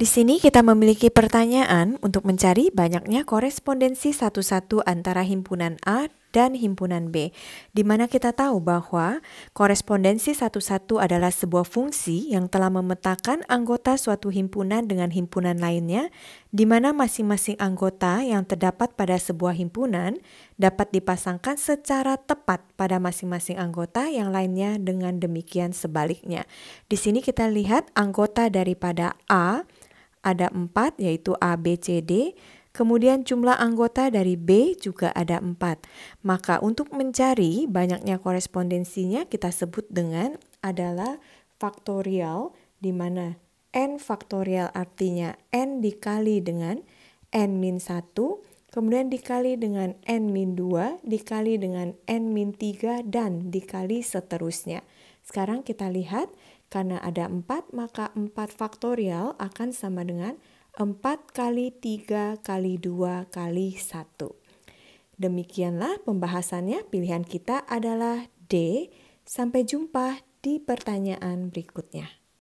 Di sini kita memiliki pertanyaan untuk mencari banyaknya korespondensi satu-satu antara himpunan A dan himpunan B, di mana kita tahu bahwa korespondensi satu-satu adalah sebuah fungsi yang telah memetakan anggota suatu himpunan dengan himpunan lainnya, di mana masing-masing anggota yang terdapat pada sebuah himpunan dapat dipasangkan secara tepat pada masing-masing anggota yang lainnya dengan demikian sebaliknya. Di sini kita lihat anggota daripada A ada 4 yaitu A, B, C, D. Kemudian jumlah anggota dari B juga ada 4. Maka untuk mencari banyaknya korespondensinya kita sebut dengan adalah faktorial di mana n faktorial artinya n dikali dengan n min 1 Kemudian dikali dengan N-2, dikali dengan N-3, dan dikali seterusnya. Sekarang kita lihat, karena ada 4, maka 4 faktorial akan sama dengan 4 kali 3 kali 2 kali 1. Demikianlah pembahasannya, pilihan kita adalah D. Sampai jumpa di pertanyaan berikutnya.